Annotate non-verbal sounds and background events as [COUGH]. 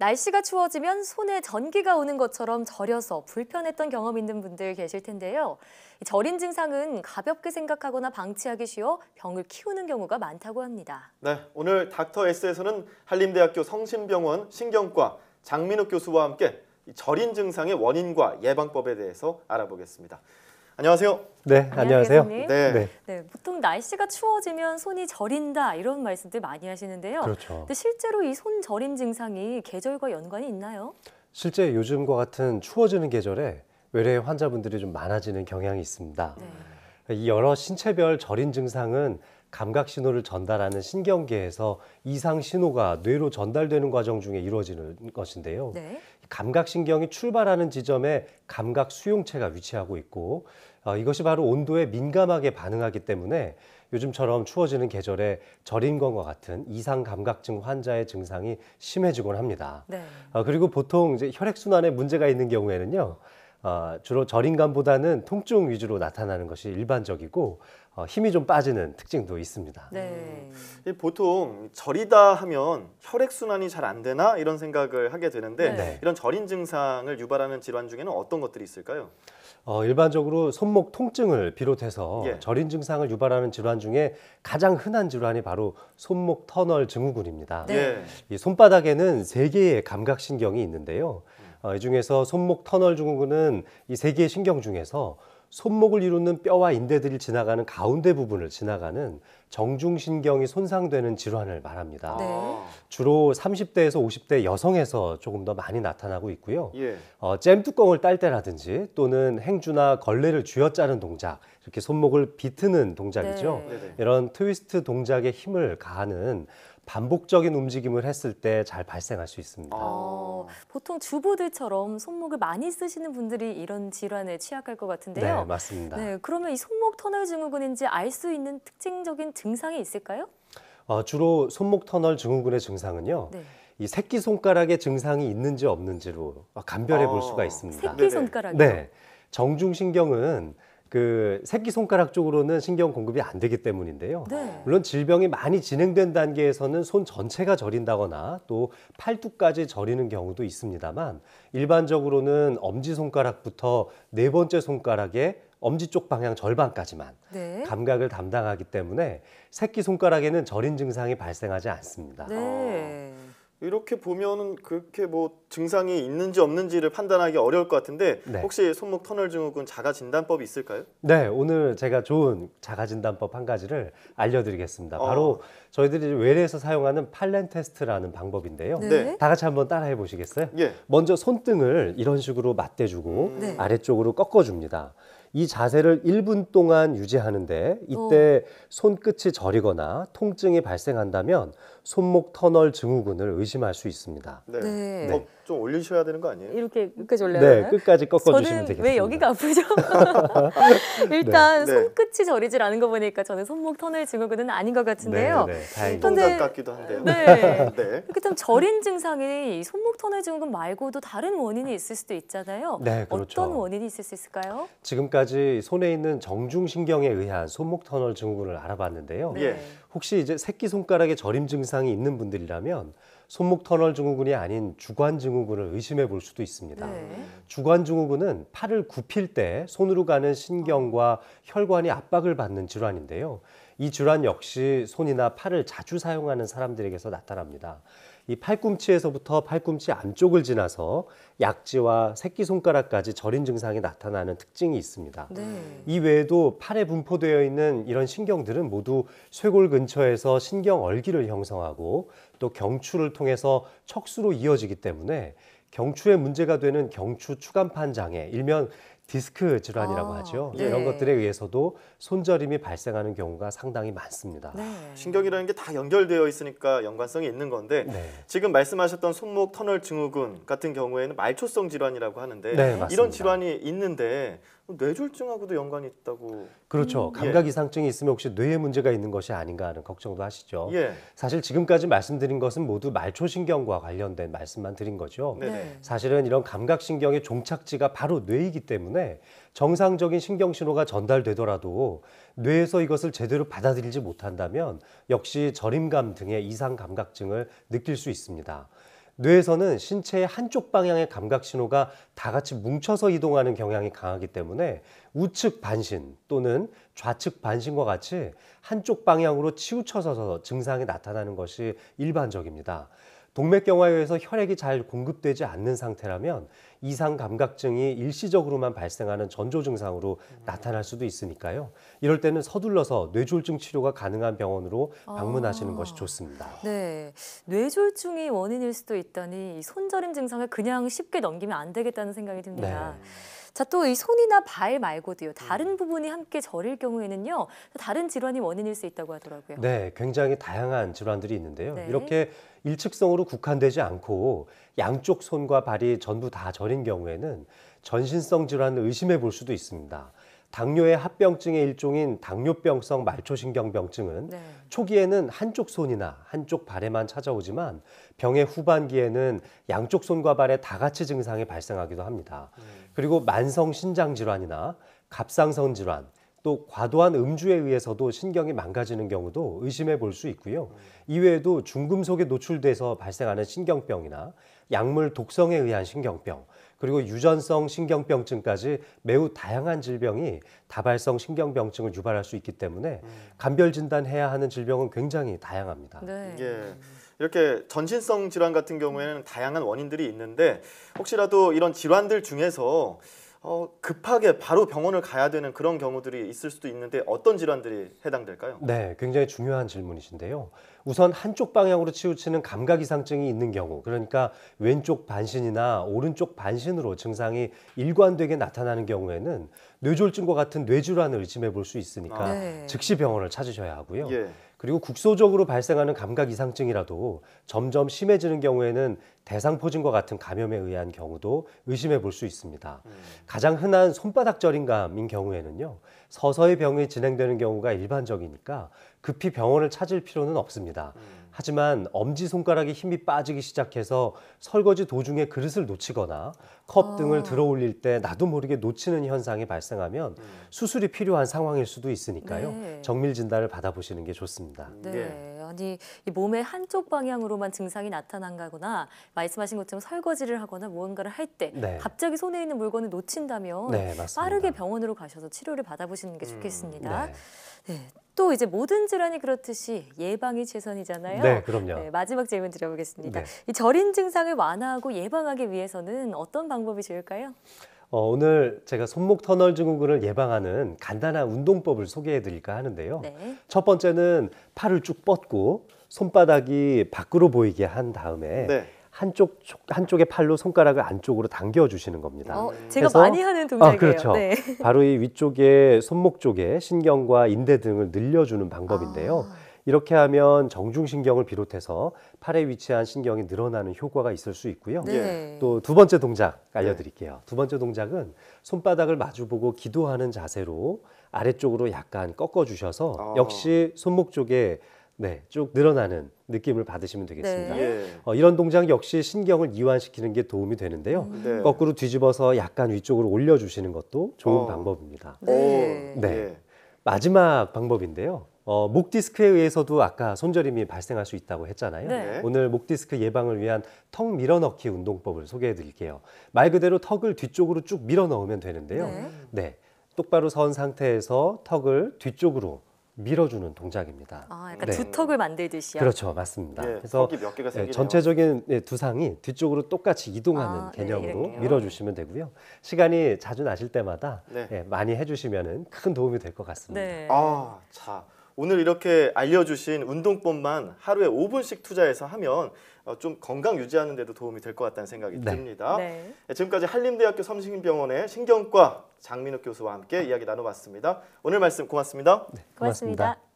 날씨가 추워지면 손에 전기가 오는 것처럼 저려서 불편했던 경험 있는 분들 계실 텐데요. 저린 증상은 가볍게 생각하거나 방치하기 쉬워 병을 키우는 경우가 많다고 합니다. 네, 오늘 닥터 S에서는 한림대학교 성심병원 신경과 장민욱 교수와 함께 저린 증상의 원인과 예방법에 대해서 알아보겠습니다. 안녕하세요. 네, 안녕하세요. 네. 네. 네. 네. 보통 날씨가 추워지면 손이 저린다 이런 말씀들 많이 하시는데요. 그렇죠. 근데 실제로 이 손 저림 증상이 계절과 연관이 있나요? 실제 요즘과 같은 추워지는 계절에 외래 환자분들이 좀 많아지는 경향이 있습니다. 네. 이 여러 신체별 저린 증상은 감각 신호를 전달하는 신경계에서 이상 신호가 뇌로 전달되는 과정 중에 이루어지는 것인데요. 네. 감각 신경이 출발하는 지점에 감각 수용체가 위치하고 있고 어, 이것이 바로 온도에 민감하게 반응하기 때문에 요즘처럼 추워지는 계절에 절인건과 같은 이상 감각증 환자의 증상이 심해지곤 합니다. 네. 어, 그리고 보통 이제 혈액순환에 문제가 있는 경우에는요. 어, 주로 절인감보다는 통증 위주로 나타나는 것이 일반적이고 어, 힘이 좀 빠지는 특징도 있습니다. 네. 음. 보통 절이다 하면 혈액순환이 잘 안 되나 이런 생각을 하게 되는데 네. 네. 이런 절인 증상을 유발하는 질환 중에는 어떤 것들이 있을까요? 어, 일반적으로 손목 통증을 비롯해서 예. 저린 증상을 유발하는 질환 중에 가장 흔한 질환이 바로 손목 터널 증후군입니다. 네. 예. 이 손바닥에는 세 개의 감각 신경이 있는데요. 음. 어, 이 중에서 손목 터널 증후군은 이 세 개의 신경 중에서 손목을 이루는 뼈와 인대들이 지나가는 가운데 부분을 지나가는 정중신경이 손상되는 질환을 말합니다. 네. 주로 30대에서 50대 여성에서 조금 더 많이 나타나고 있고요. 예. 어, 잼 뚜껑을 딸 때라든지 또는 행주나 걸레를 쥐어짜는 동작, 이렇게 손목을 비트는 동작이죠. 네. 이런 트위스트 동작에 힘을 가하는 반복적인 움직임을 했을 때 잘 발생할 수 있습니다. 어, 보통 주부들처럼 손목을 많이 쓰시는 분들이 이런 질환에 취약할 것 같은데요. 네, 맞습니다. 네, 그러면 이 손목 터널 증후군인지 알 수 있는 특징적인 증상이 있을까요? 어, 주로 손목 터널 증후군의 증상은요. 네. 이 새끼 손가락의 증상이 있는지 없는지로 어, 감별해 볼 아, 수가 있습니다. 새끼 손가락이요. 네. 정중신경은 그 새끼 손가락 쪽으로는 신경 공급이 안 되기 때문인데요. 네. 물론 질병이 많이 진행된 단계에서는 손 전체가 저린다거나 또 팔뚝까지 저리는 경우도 있습니다만 일반적으로는 엄지 손가락부터 네 번째 손가락에 엄지 쪽 방향 절반까지만 네. 감각을 담당하기 때문에 새끼 손가락에는 저린 증상이 발생하지 않습니다. 네. 이렇게 보면은 그렇게 뭐 증상이 있는지 없는지를 판단하기 어려울 것 같은데 네. 혹시 손목 터널 증후군 자가 진단법이 있을까요? 네, 오늘 제가 좋은 자가 진단법 한 가지를 알려드리겠습니다. 어. 바로 저희들이 외래에서 사용하는 팔렌 테스트라는 방법인데요. 네. 네. 다 같이 한번 따라해 보시겠어요? 예. 먼저 손등을 이런 식으로 맞대주고 음. 네. 아래쪽으로 꺾어줍니다. 이 자세를 1분 동안 유지하는데 이때 어. 손끝이 저리거나 통증이 발생한다면 손목 터널 증후군을 의심할 수 있습니다. 네. 네. 어, 좀 올리셔야 되는 거 아니에요? 이렇게 끝까지 올려요? 네, 끝까지 꺾어주시면 되겠습니다. 왜 여기가 아프죠? [LAUGHS] 일단 네. 손끝이 저리질 않은 거 보니까 저는 손목 터널 증후군은 아닌 것 같은데요. 네, 네. 동작 같기도 한데요. 네. [LAUGHS] 네. 이렇게 좀 저린 증상이 손목 터널 증후군 말고도 다른 원인이 있을 수도 있잖아요. 네, 그렇죠. 어떤 원인이 있을 수 있을까요? 지금까지 지금까지 손에 있는 정중신경에 의한 손목 터널 증후군을 알아봤는데요. 예. 네. 혹시 이제 새끼 손가락에 저림 증상이 있는 분들이라면 손목 터널 증후군이 아닌 주관 증후군을 의심해 볼 수도 있습니다. 네. 주관 증후군은 팔을 굽힐 때 손으로 가는 신경과 혈관이 압박을 받는 질환인데요. 이 질환 역시 손이나 팔을 자주 사용하는 사람들에게서 나타납니다. 이 팔꿈치에서부터 팔꿈치 안쪽을 지나서 약지와 새끼손가락까지 저린 증상이 나타나는 특징이 있습니다. 네. 이 외에도 팔에 분포되어 있는 이런 신경들은 모두 쇄골 근처에서 신경 얼기를 형성하고 또 경추를 통해서 척수로 이어지기 때문에 경추에 문제가 되는 경추 추간판 장애, 일면 디스크 질환이라고 아, 하죠. 네. 이런 것들에 의해서도 손저림이 발생하는 경우가 상당히 많습니다. 네. 신경이라는 게 다 연결되어 있으니까 연관성이 있는 건데 네. 지금 말씀하셨던 손목 터널 증후군 같은 경우에는 말초성 질환이라고 하는데 네, 이런 질환이 있는데 뇌졸중하고도 연관이 있다고. 그렇죠. 감각 음, 예. 이상증이 있으면 혹시 뇌에 문제가 있는 것이 아닌가 하는 걱정도 하시죠. 예. 사실 지금까지 말씀드린 것은 모두 말초신경과 관련된 말씀만 드린 거죠. 네네. 네. 사실은 이런 감각신경의 종착지가 바로 뇌이기 때문에 정상적인 신경 신호가 전달되더라도 뇌에서 이것을 제대로 받아들이지 못한다면 역시 저림감 등의 이상 감각증을 느낄 수 있습니다. 뇌에서는 신체의 한쪽 방향의 감각 신호가 다 같이 뭉쳐서 이동하는 경향이 강하기 때문에 우측 반신 또는 좌측 반신과 같이 한쪽 방향으로 치우쳐서 증상이 나타나는 것이 일반적입니다. 동맥경화에서 혈액이 잘 공급되지 않는 상태라면 이상 감각증이 일시적으로만 발생하는 전조 증상으로 음. 나타날 수도 있으니까요. 이럴 때는 서둘러서 뇌졸중 치료가 가능한 병원으로 방문하시는 아. 것이 좋습니다. 네, 뇌졸중이 원인일 수도 있다니 손절림 증상을 그냥 쉽게 넘기면 안 되겠다는 생각이 듭니다. 네. 자, 또 이 손이나 발 말고도요. 다른 음. 부분이 함께 절일 경우에는요. 다른 질환이 원인일 수 있다고 하더라고요. 네, 굉장히 다양한 질환들이 있는데요. 네. 이렇게 일측성으로 국한되지 않고 양쪽 손과 발이 전부 다 절인 경우에는 전신성 질환을 의심해 볼 수도 있습니다. 당뇨의 합병증의 일종인 당뇨병성 말초신경병증은 네. 초기에는 한쪽 손이나 한쪽 발에만 찾아오지만 병의 후반기에는 양쪽 손과 발에 다 같이 증상이 발생하기도 합니다. 음. 그리고 만성 신장 질환이나 갑상선 질환, 또 과도한 음주에 의해서도 신경이 망가지는 경우도 의심해 볼 수 있고요. 이외에도 중금속에 노출돼서 발생하는 신경병이나 약물 독성에 의한 신경병, 그리고 유전성 신경병증까지 매우 다양한 질병이 다발성 신경병증을 유발할 수 있기 때문에 음. 감별 진단해야 하는 질병은 굉장히 다양합니다. 네. 예. 이렇게 전신성 질환 같은 경우에는 다양한 원인들이 있는데 혹시라도 이런 질환들 중에서 어, 급하게 바로 병원을 가야 되는 그런 경우들이 있을 수도 있는데 어떤 질환들이 해당될까요? 네, 굉장히 중요한 질문이신데요. 우선 한쪽 방향으로 치우치는 감각 이상증이 있는 경우, 그러니까 왼쪽 반신이나 오른쪽 반신으로 증상이 일관되게 나타나는 경우에는 뇌졸중과 같은 뇌질환을 의심해 볼 수 있으니까 아. 네. 즉시 병원을 찾으셔야 하고요. 예. 그리고 국소적으로 발생하는 감각 이상증이라도 점점 심해지는 경우에는 대상포진과 같은 감염에 의한 경우도 의심해 볼 수 있습니다. 음. 가장 흔한 손바닥 저림감인 경우에는요. 서서히 병이 진행되는 경우가 일반적이니까 급히 병원을 찾을 필요는 없습니다. 음. 하지만 엄지손가락에 힘이 빠지기 시작해서 설거지 도중에 그릇을 놓치거나 컵 아. 등을 들어 올릴 때 나도 모르게 놓치는 현상이 발생하면 음. 수술이 필요한 상황일 수도 있으니까요. 네. 정밀 진단을 받아보시는 게 좋습니다. 네. 네. 단순이 몸의 한쪽 방향으로만 증상이 나타난다거나 말씀하신 것처럼 설거지를 하거나 무언가를 할때 네. 갑자기 손에 있는 물건을 놓친다면 네, 빠르게 병원으로 가셔서 치료를 받아보시는 게 좋겠습니다. 음, 네. 네. 또 이제 모든 질환이 그렇듯이 예방이 최선이잖아요. 네, 그럼요. 네, 마지막 질문 드려보겠습니다. 네. 이 절인 증상을 완화하고 예방하기 위해서는 어떤 방법이 좋을까요? 어, 오늘 제가 손목 터널 증후군을 예방하는 간단한 운동법을 소개해 드릴까 하는데요. 네. 첫 번째는 팔을 쭉 뻗고 손바닥이 밖으로 보이게 한 다음에 네. 한쪽 한쪽의 팔로 손가락을 안쪽으로 당겨 주시는 겁니다. 어, 네. 제가 많이 하는 동작이에요. 아, 그렇죠. 네. 바로 이 위쪽에 손목 쪽에 신경과 인대 등을 늘려 주는 방법인데요. 아. 이렇게 하면 정중신경을 비롯해서 팔에 위치한 신경이 늘어나는 효과가 있을 수 있고요. 네. 예. 또두 번째 동작 네. 알려드릴게요. 네. 두 번째 동작은 손바닥을 마주보고 기도하는 자세로 아래쪽으로 약간 꺾어주셔서 아. 역시 손목 쪽에 네, 쭉 늘어나는 느낌을 받으시면 되겠습니다. 네. 어, 이런 동작 역시 신경을 이완시키는 게 도움이 되는데요. 음. 네. 거꾸로 뒤집어서 약간 위쪽으로 올려주시는 것도 좋은 어. 방법입니다. 네. 어. 네. 예. 마지막 방법인데요. 어, 목 디스크에 의해서도 아까 손저림이 발생할 수 있다고 했잖아요. 네. 네. 오늘 목 디스크 예방을 위한 턱 밀어넣기 운동법을 소개해 드릴게요. 말 그대로 턱을 뒤쪽으로 쭉 밀어 넣으면 되는데요. 네. 네. 똑바로 선 상태에서 턱을 뒤쪽으로 밀어주는 동작입니다. 아, 약간 네. 두 턱을 만들듯이요. 그렇죠, 맞습니다. 예, 그래서 예, 전체적인 두상이 뒤쪽으로 똑같이 이동하는 아, 개념으로 네, 밀어주시면 되고요. 시간이 자주 나실 때마다 네. 많이 해주시면 큰 도움이 될 것 같습니다. 아, 자. 오늘 이렇게 알려주신 운동법만 하루에 5분씩 투자해서 하면 어, 좀 건강 유지하는 데도 도움이 될 것 같다는 생각이 네. 듭니다. 네. 예, 지금까지 한림대학교 섬신병원의 신경과 장민욱 교수와 함께 이야기 나눠봤습니다. 오늘 말씀 고맙습니다. 네, 고맙습니다. 고맙습니다.